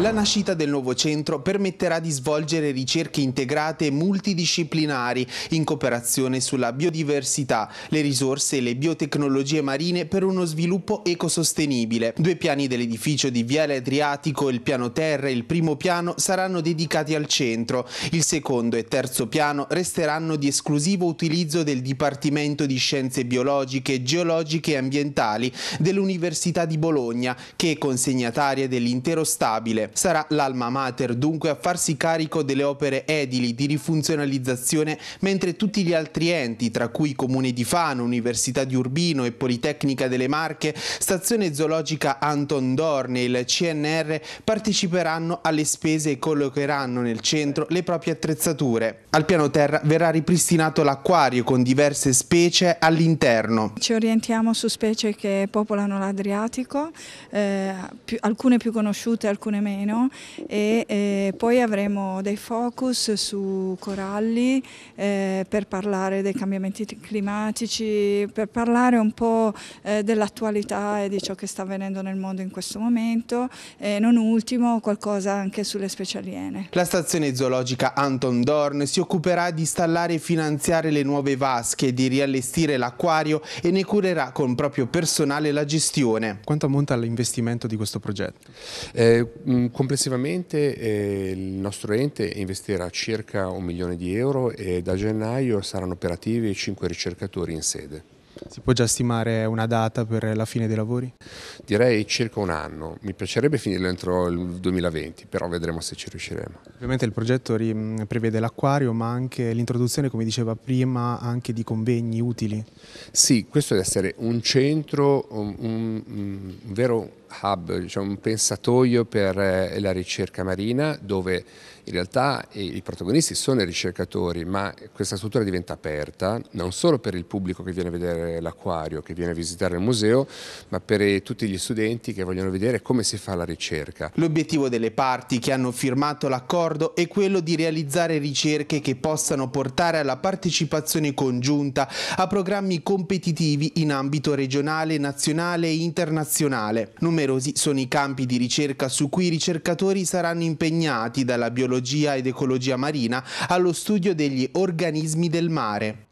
La nascita del nuovo centro permetterà di svolgere ricerche integrate multidisciplinari in cooperazione sulla biodiversità, le risorse e le biotecnologie marine per uno sviluppo ecosostenibile. Due piani dell'edificio di Viale Adriatico, il piano terra e il primo piano, saranno dedicati al centro. Il secondo e terzo piano resteranno di esclusivo utilizzo del Dipartimento di Scienze Biologiche, Geologiche e Ambientali dell'Università di Bologna, che è consegnataria dell'intero stabile. Sarà l'Alma Mater dunque a farsi carico delle opere edili di rifunzionalizzazione mentre tutti gli altri enti, tra cui Comune di Fano, Università di Urbino e Politecnica delle Marche, Stazione Zoologica Anton Dorn e il CNR parteciperanno alle spese e collocheranno nel centro le proprie attrezzature. Al piano terra verrà ripristinato l'acquario con diverse specie all'interno. Ci orientiamo su specie che popolano l'Adriatico, eh, alcune più conosciute, alcune meno meno e eh, poi avremo dei focus su coralli eh, per parlare dei cambiamenti climatici, per parlare un po' eh, dell'attualità e di ciò che sta avvenendo nel mondo in questo momento e non ultimo qualcosa anche sulle specie aliene. La stazione zoologica Anton Dorn si occuperà di installare e finanziare le nuove vasche, di riallestire l'acquario e ne curerà con proprio personale la gestione. Quanto ammonta l'investimento di questo progetto? Eh, mm, complessivamente eh, il nostro ente investirà circa un milione di euro e da gennaio saranno operativi cinque ricercatori in sede. Si può già stimare una data per la fine dei lavori? Direi circa un anno, mi piacerebbe finirlo entro il 2020, però vedremo se ci riusciremo. Ovviamente il progetto prevede l'acquario ma anche l'introduzione, come diceva prima, anche di convegni utili. Sì, questo deve essere un centro, un, un, un vero hub, diciamo, un pensatoio per eh, la ricerca marina dove in realtà i protagonisti sono i ricercatori, ma questa struttura diventa aperta non solo per il pubblico che viene a vedere l'acquario, che viene a visitare il museo, ma per eh, tutti gli studenti che vogliono vedere come si fa la ricerca. L'obiettivo delle parti che hanno firmato l'accordo è quello di realizzare ricerche che possano portare alla partecipazione congiunta a programmi competitivi in ambito regionale, nazionale e internazionale. Numerosi Numerosi sono i campi di ricerca su cui i ricercatori saranno impegnati dalla biologia ed ecologia marina allo studio degli organismi del mare.